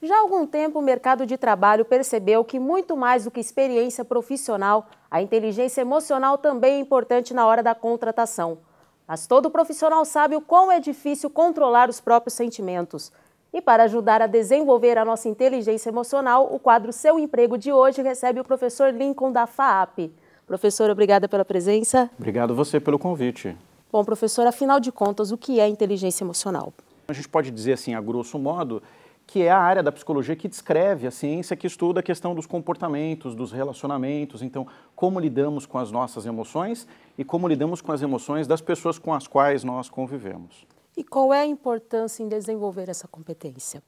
Já há algum tempo, o mercado de trabalho percebeu que, muito mais do que experiência profissional, a inteligência emocional também é importante na hora da contratação. Mas todo profissional sabe o quão é difícil controlar os próprios sentimentos. E para ajudar a desenvolver a nossa inteligência emocional, o quadro Seu Emprego de hoje recebe o professor Lincoln da FAAP. Professor, obrigada pela presença. Obrigado você pelo convite. Bom, professor, afinal de contas, o que é inteligência emocional? A gente pode dizer assim, a grosso modo, que é a área da psicologia que descreve a ciência que estuda a questão dos comportamentos, dos relacionamentos, então como lidamos com as nossas emoções e como lidamos com as emoções das pessoas com as quais nós convivemos. E qual é a importância em desenvolver essa competência?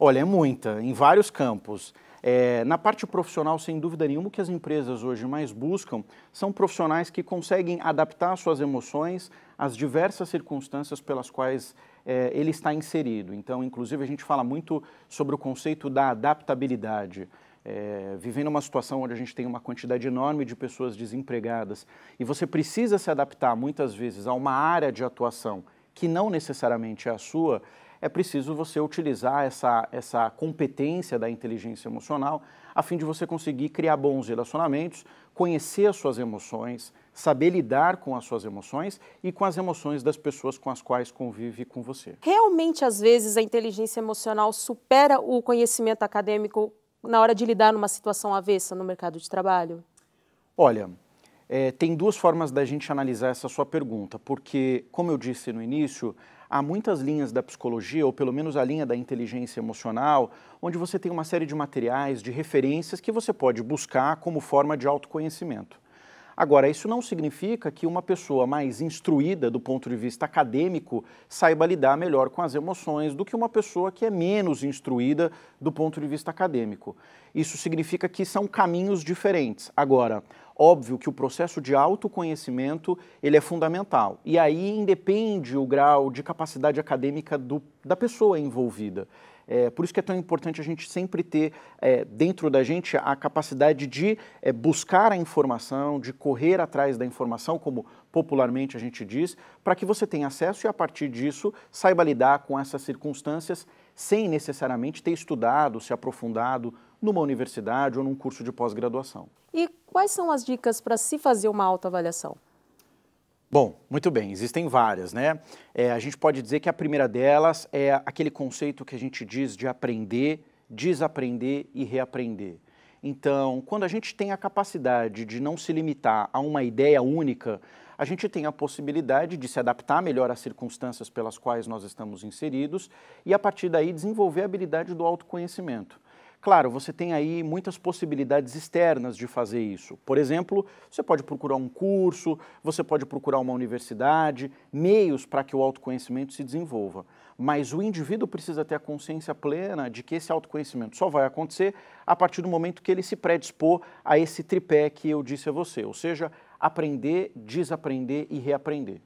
Olha, é muita, em vários campos. É, na parte profissional, sem dúvida nenhuma, o que as empresas hoje mais buscam são profissionais que conseguem adaptar suas emoções às diversas circunstâncias pelas quais é, ele está inserido. Então, inclusive, a gente fala muito sobre o conceito da adaptabilidade. É, vivendo uma situação onde a gente tem uma quantidade enorme de pessoas desempregadas e você precisa se adaptar muitas vezes a uma área de atuação que não necessariamente é a sua, é preciso você utilizar essa, essa competência da inteligência emocional a fim de você conseguir criar bons relacionamentos, conhecer as suas emoções, saber lidar com as suas emoções e com as emoções das pessoas com as quais convive com você. Realmente, às vezes, a inteligência emocional supera o conhecimento acadêmico na hora de lidar numa situação avessa no mercado de trabalho? Olha, é, tem duas formas da gente analisar essa sua pergunta, porque, como eu disse no início, há muitas linhas da psicologia, ou pelo menos a linha da inteligência emocional, onde você tem uma série de materiais, de referências que você pode buscar como forma de autoconhecimento. Agora, isso não significa que uma pessoa mais instruída do ponto de vista acadêmico saiba lidar melhor com as emoções do que uma pessoa que é menos instruída do ponto de vista acadêmico. Isso significa que são caminhos diferentes. Agora, Óbvio que o processo de autoconhecimento ele é fundamental. E aí independe o grau de capacidade acadêmica do, da pessoa envolvida. É, por isso que é tão importante a gente sempre ter é, dentro da gente a capacidade de é, buscar a informação, de correr atrás da informação, como popularmente a gente diz, para que você tenha acesso e, a partir disso, saiba lidar com essas circunstâncias sem necessariamente ter estudado, se aprofundado numa universidade ou num curso de pós-graduação. E quais são as dicas para se fazer uma autoavaliação? Bom, muito bem, existem várias, né? É, a gente pode dizer que a primeira delas é aquele conceito que a gente diz de aprender, desaprender e reaprender. Então, quando a gente tem a capacidade de não se limitar a uma ideia única, a gente tem a possibilidade de se adaptar melhor às circunstâncias pelas quais nós estamos inseridos e, a partir daí, desenvolver a habilidade do autoconhecimento. Claro, você tem aí muitas possibilidades externas de fazer isso. Por exemplo, você pode procurar um curso, você pode procurar uma universidade, meios para que o autoconhecimento se desenvolva. Mas o indivíduo precisa ter a consciência plena de que esse autoconhecimento só vai acontecer a partir do momento que ele se predispor a esse tripé que eu disse a você, ou seja, aprender, desaprender e reaprender.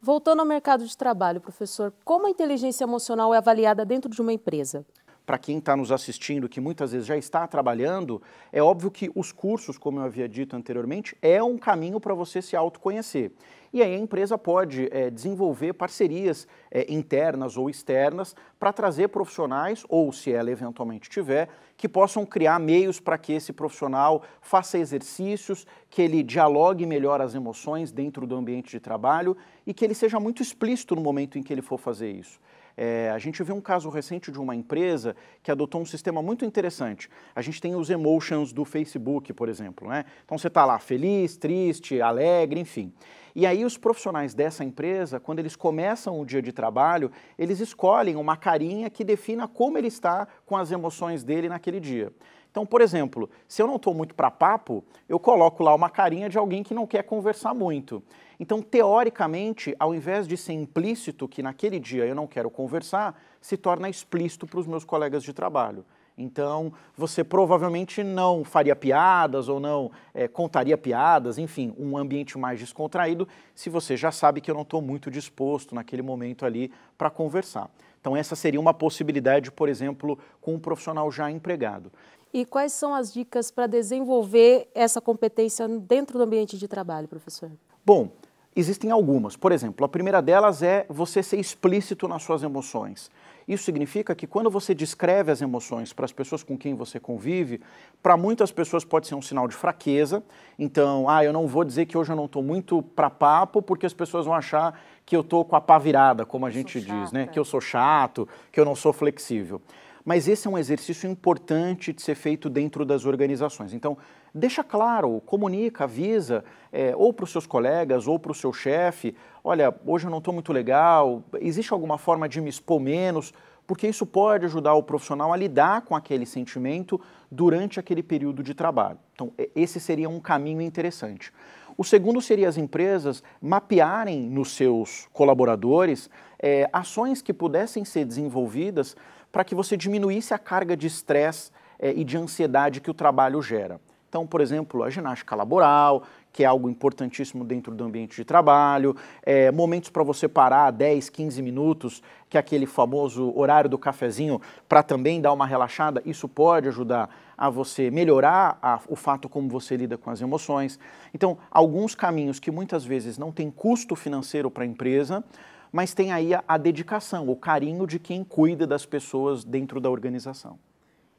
Voltando ao mercado de trabalho, professor, como a inteligência emocional é avaliada dentro de uma empresa? para quem está nos assistindo, que muitas vezes já está trabalhando, é óbvio que os cursos, como eu havia dito anteriormente, é um caminho para você se autoconhecer. E aí a empresa pode é, desenvolver parcerias é, internas ou externas para trazer profissionais, ou se ela eventualmente tiver, que possam criar meios para que esse profissional faça exercícios, que ele dialogue melhor as emoções dentro do ambiente de trabalho e que ele seja muito explícito no momento em que ele for fazer isso. É, a gente viu um caso recente de uma empresa que adotou um sistema muito interessante. A gente tem os emotions do Facebook, por exemplo. Né? Então você está lá feliz, triste, alegre, enfim. E aí os profissionais dessa empresa, quando eles começam o dia de trabalho, eles escolhem uma carinha que defina como ele está com as emoções dele naquele dia. Então, por exemplo, se eu não estou muito para papo, eu coloco lá uma carinha de alguém que não quer conversar muito. Então, teoricamente, ao invés de ser implícito que naquele dia eu não quero conversar, se torna explícito para os meus colegas de trabalho. Então, você provavelmente não faria piadas ou não é, contaria piadas, enfim, um ambiente mais descontraído, se você já sabe que eu não estou muito disposto naquele momento ali para conversar. Então, essa seria uma possibilidade, por exemplo, com um profissional já empregado. E quais são as dicas para desenvolver essa competência dentro do ambiente de trabalho, professor? Bom, existem algumas. Por exemplo, a primeira delas é você ser explícito nas suas emoções. Isso significa que quando você descreve as emoções para as pessoas com quem você convive, para muitas pessoas pode ser um sinal de fraqueza. Então, ah, eu não vou dizer que hoje eu não estou muito para papo, porque as pessoas vão achar que eu estou com a pá virada, como a gente diz, né? Que eu sou chato, que eu não sou flexível. Mas esse é um exercício importante de ser feito dentro das organizações. Então, deixa claro, comunica, avisa, é, ou para os seus colegas, ou para o seu chefe, olha, hoje eu não estou muito legal, existe alguma forma de me expor menos? Porque isso pode ajudar o profissional a lidar com aquele sentimento durante aquele período de trabalho. Então, esse seria um caminho interessante. O segundo seria as empresas mapearem nos seus colaboradores é, ações que pudessem ser desenvolvidas para que você diminuísse a carga de estresse é, e de ansiedade que o trabalho gera. Então, por exemplo, a ginástica laboral, que é algo importantíssimo dentro do ambiente de trabalho, é, momentos para você parar 10, 15 minutos, que é aquele famoso horário do cafezinho, para também dar uma relaxada, isso pode ajudar a você melhorar a, o fato como você lida com as emoções. Então, alguns caminhos que muitas vezes não têm custo financeiro para a empresa, mas tem aí a, a dedicação, o carinho de quem cuida das pessoas dentro da organização.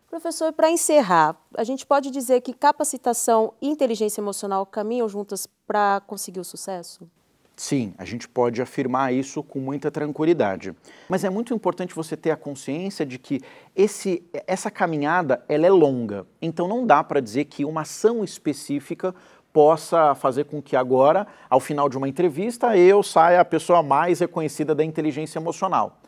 Professor, para encerrar, a gente pode dizer que capacitação e inteligência emocional caminham juntas para conseguir o sucesso? Sim, a gente pode afirmar isso com muita tranquilidade. Mas é muito importante você ter a consciência de que esse, essa caminhada ela é longa. Então não dá para dizer que uma ação específica possa fazer com que agora, ao final de uma entrevista, eu saia a pessoa mais reconhecida da inteligência emocional.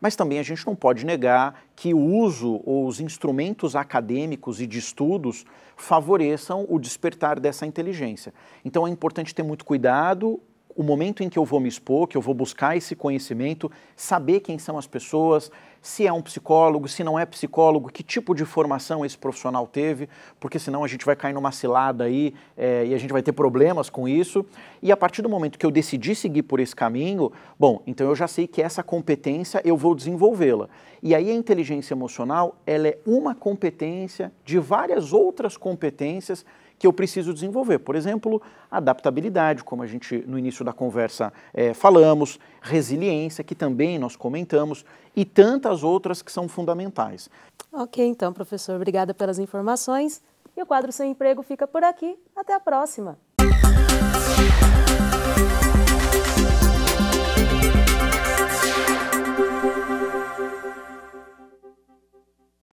Mas também a gente não pode negar que o uso ou os instrumentos acadêmicos e de estudos favoreçam o despertar dessa inteligência. Então é importante ter muito cuidado o momento em que eu vou me expor, que eu vou buscar esse conhecimento, saber quem são as pessoas, se é um psicólogo, se não é psicólogo, que tipo de formação esse profissional teve, porque senão a gente vai cair numa cilada aí é, e a gente vai ter problemas com isso. E a partir do momento que eu decidi seguir por esse caminho, bom, então eu já sei que essa competência eu vou desenvolvê-la. E aí a inteligência emocional, ela é uma competência de várias outras competências que eu preciso desenvolver. Por exemplo, adaptabilidade, como a gente no início da conversa é, falamos, resiliência, que também nós comentamos, e tantas outras que são fundamentais. Ok, então, professor, obrigada pelas informações. E o quadro Sem Emprego fica por aqui. Até a próxima!